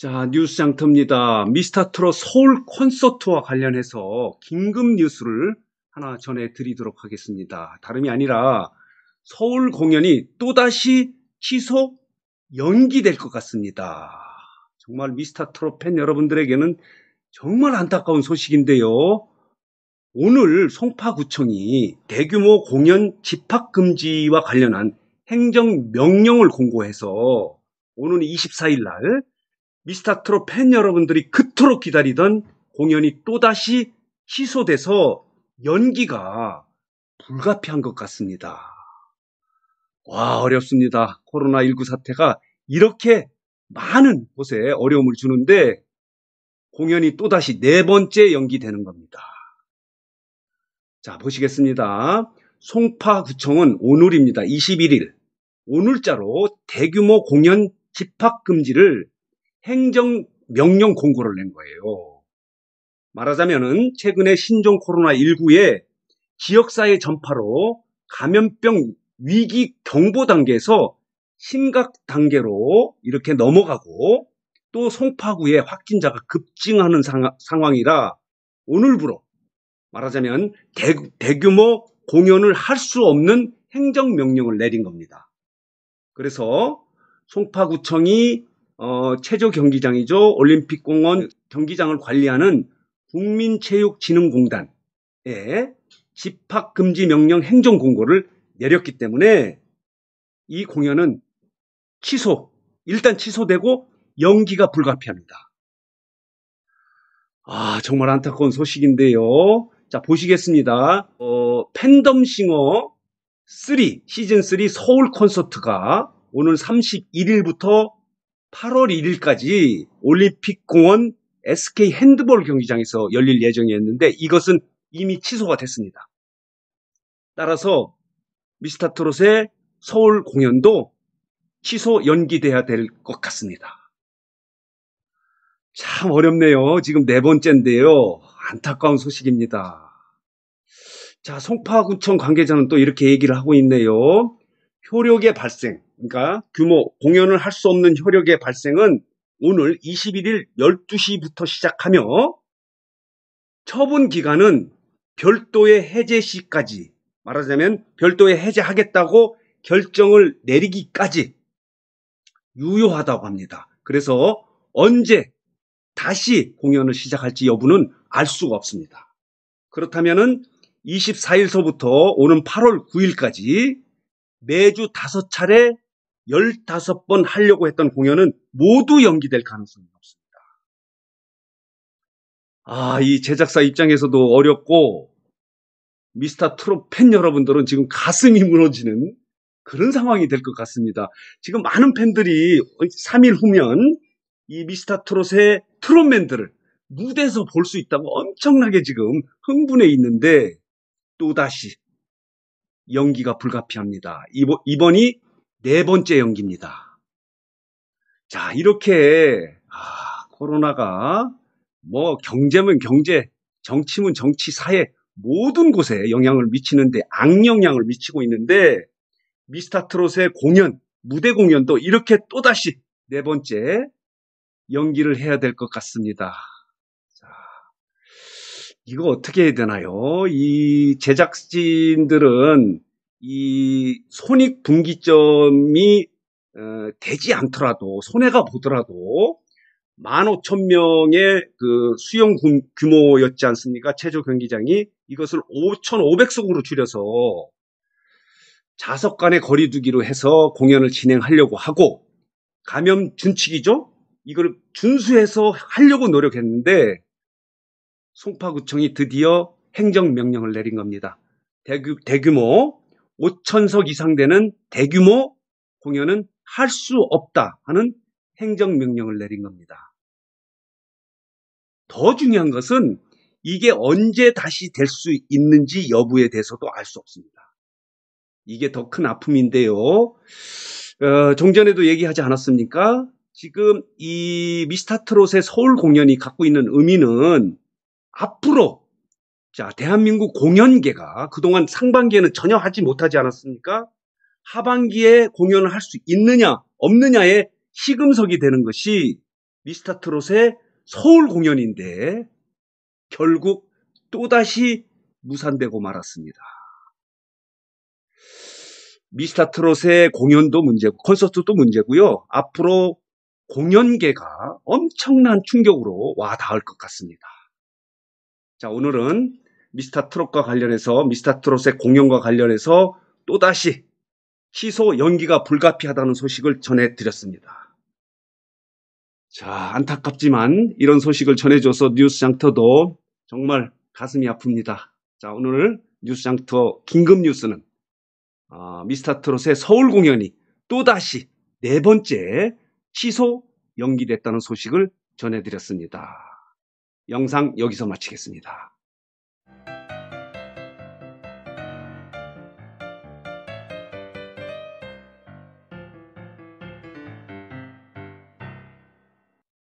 자, 뉴스 장터입니다. 미스터 트롯 서울 콘서트와 관련해서 긴급 뉴스를 하나 전해드리도록 하겠습니다. 다름이 아니라 서울 공연이 또다시 취소, 연기될 것 같습니다. 정말 미스터 트롯 팬 여러분들에게는 정말 안타까운 소식인데요. 오늘 송파구청이 대규모 공연 집합금지와 관련한 행정명령을 공고해서 오는 24일 날 미스터트롯 팬 여러분들이 그토록 기다리던 공연이 또다시 취소돼서 연기가 불가피한 것 같습니다. 와, 어렵습니다. 코로나19 사태가 이렇게 많은 곳에 어려움을 주는데 공연이 또다시 네 번째 연기되는 겁니다. 자, 보시겠습니다. 송파구청은 오늘입니다. 21일. 오늘자로 대규모 공연 집합금지를 행정 명령 공고를 낸 거예요. 말하자면은 최근에 신종 코로나19의 지역사회 전파로 감염병 위기 경보 단계에서 심각 단계로 이렇게 넘어가고 또 송파구의 확진자가 급증하는 상황이라 오늘부로 말하자면 대, 대규모 공연을 할 수 없는 행정명령을 내린 겁니다. 그래서 송파구청이 어, 체조 경기장이죠. 올림픽공원 네. 경기장을 관리하는 국민체육진흥공단에 집합금지 명령 행정 공고를 내렸기 때문에 이 공연은 취소, 일단 취소되고 연기가 불가피합니다. 아, 정말 안타까운 소식인데요. 자, 보시겠습니다. 어, 팬덤 싱어 3, 시즌 3 서울 콘서트가 오늘 31일부터 8월 1일까지 올림픽공원 SK 핸드볼 경기장에서 열릴 예정이었는데 이것은 이미 취소가 됐습니다. 따라서 미스터 트롯의 서울 공연도 취소 연기돼야 될 것 같습니다. 참 어렵네요. 지금 네 번째인데요. 안타까운 소식입니다. 자, 송파구청 관계자는 또 이렇게 얘기를 하고 있네요. 효력의 발생. 그러니까 규모 공연을 할 수 없는 효력의 발생은 오늘 21일 12시부터 시작하며 처분 기간은 별도의 해제 시까지 말하자면 별도의 해제하겠다고 결정을 내리기까지 유효하다고 합니다. 그래서 언제 다시 공연을 시작할지 여부는 알 수가 없습니다. 그렇다면은 24일서부터 오는 8월 9일까지 매주 5차례 15번 하려고 했던 공연은 모두 연기될 가능성이 높습니다. 아, 이 제작사 입장에서도 어렵고, 미스터 트롯 팬 여러분들은 지금 가슴이 무너지는 그런 상황이 될 것 같습니다. 지금 많은 팬들이 3일 후면 이 미스터 트롯의 트롯맨들을 무대에서 볼 수 있다고 엄청나게 지금 흥분해 있는데 또다시 연기가 불가피합니다. 이번, 이번이 네 번째 연기입니다. 자, 이렇게 아, 코로나가 뭐 경제면 경제, 정치면 정치, 사회 모든 곳에 영향을 미치는데 악영향을 미치고 있는데 미스터 트롯의 공연, 무대 공연도 이렇게 또다시 네 번째 연기를 해야 될 것 같습니다. 자, 이거 어떻게 해야 되나요? 이 제작진들은 이 손익 분기점이 어, 되지 않더라도 손해가 보더라도 15,000명의 그 수용 규모였지 않습니까? 체조 경기장이 이것을 5,500석으로 줄여서 좌석 간의 거리두기로 해서 공연을 진행하려고 하고 감염 준칙이죠. 이걸 준수해서 하려고 노력했는데 송파구청이 드디어 행정명령을 내린 겁니다. 대규, 대규모 5천석 이상 되는 대규모 공연은 할 수 없다 하는 행정명령을 내린 겁니다. 더 중요한 것은 이게 언제 다시 될 수 있는지 여부에 대해서도 알 수 없습니다. 이게 더 큰 아픔인데요. 어, 종전에도 얘기하지 않았습니까? 지금 이 미스타트롯의 서울 공연이 갖고 있는 의미는 앞으로 자, 대한민국 공연계가 그동안 상반기에는 전혀 하지 못하지 않았습니까? 하반기에 공연을 할 수 있느냐, 없느냐의 시금석이 되는 것이 미스터 트롯의 서울 공연인데 결국 또다시 무산되고 말았습니다. 미스터 트롯의 공연도 문제고 콘서트도 문제고요. 앞으로 공연계가 엄청난 충격으로 와 닿을 것 같습니다. 자, 오늘은 미스터 트롯과 관련해서 미스터 트롯의 공연과 관련해서 또다시 취소 연기가 불가피하다는 소식을 전해드렸습니다. 자, 안타깝지만 이런 소식을 전해줘서 뉴스 장터도 정말 가슴이 아픕니다. 자, 오늘 뉴스 장터 긴급 뉴스는 어, 미스터 트롯의 서울 공연이 또다시 네 번째 취소 연기됐다는 소식을 전해드렸습니다. 영상 여기서 마치겠습니다.